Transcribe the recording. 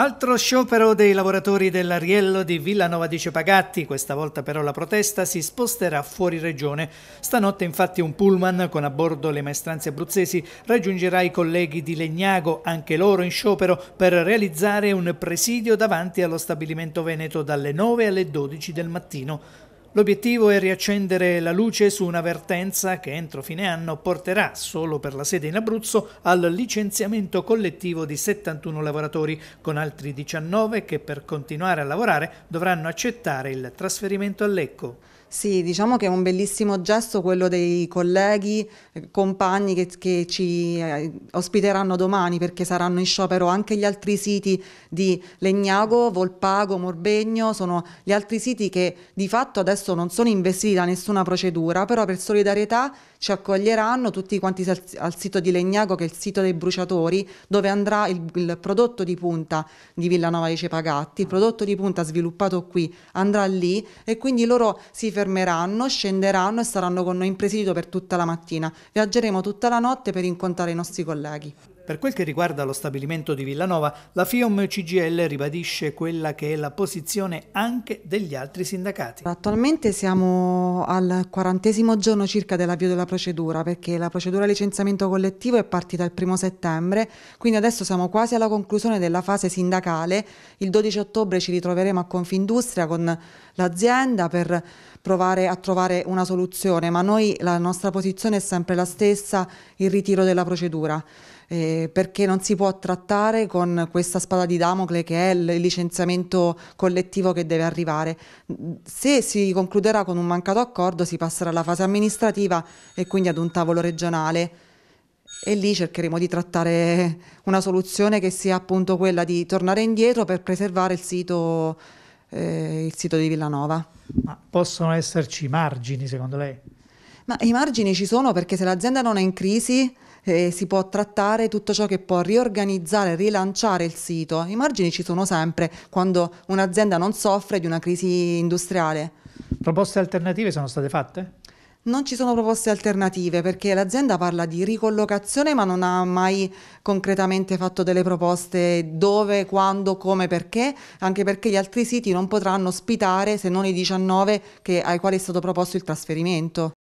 Altro sciopero dei lavoratori dell'Ariello di Villanova di Cepagatti, questa volta però la protesta si sposterà fuori regione. Stanotte infatti un pullman con a bordo le maestranze abruzzesi raggiungerà i colleghi di Legnago, anche loro in sciopero, per realizzare un presidio davanti allo stabilimento veneto dalle 9 alle 12 del mattino. L'obiettivo è riaccendere la luce su una vertenza che entro fine anno porterà, solo per la sede in Abruzzo, al licenziamento collettivo di 71 lavoratori, con altri 19 che per continuare a lavorare dovranno accettare il trasferimento a Lecco. Sì, diciamo che è un bellissimo gesto quello dei colleghi, eh, compagni che, che ci eh, ospiteranno domani perché saranno in sciopero anche gli altri siti di Legnago, Volpago, Morbegno, sono gli altri siti che di fatto adesso non sono investiti da nessuna procedura, però per solidarietà ci accoglieranno tutti quanti al, al sito di Legnago che è il sito dei bruciatori dove andrà il, il prodotto di punta di Villanova di Cepagatti, il prodotto di punta sviluppato qui andrà lì e quindi loro si fermeranno, scenderanno e saranno con noi in presidio per tutta la mattina. Viaggeremo tutta la notte per incontrare i nostri colleghi. Per quel che riguarda lo stabilimento di Villanova, la FIOM CGL ribadisce quella che è la posizione anche degli altri sindacati. Attualmente siamo al quarantesimo giorno circa dell'avvio della procedura, perché la procedura licenziamento collettivo è partita il primo settembre, quindi adesso siamo quasi alla conclusione della fase sindacale. Il 12 ottobre ci ritroveremo a Confindustria con l'azienda per provare a trovare una soluzione, ma noi la nostra posizione è sempre la stessa, il ritiro della procedura eh, perché non si può trattare con questa spada di Damocle che è il licenziamento collettivo che deve arrivare. Se si concluderà con un mancato accordo si passerà alla fase amministrativa e quindi ad un tavolo regionale e lì cercheremo di trattare una soluzione che sia appunto quella di tornare indietro per preservare il sito, eh, il sito di Villanova. Ma possono esserci margini secondo lei? Ma i margini ci sono perché se l'azienda non è in crisi eh, si può trattare tutto ciò che può riorganizzare, rilanciare il sito. I margini ci sono sempre quando un'azienda non soffre di una crisi industriale. Proposte alternative sono state fatte? Non ci sono proposte alternative perché l'azienda parla di ricollocazione ma non ha mai concretamente fatto delle proposte dove, quando, come, perché, anche perché gli altri siti non potranno ospitare se non i 19 che, ai quali è stato proposto il trasferimento.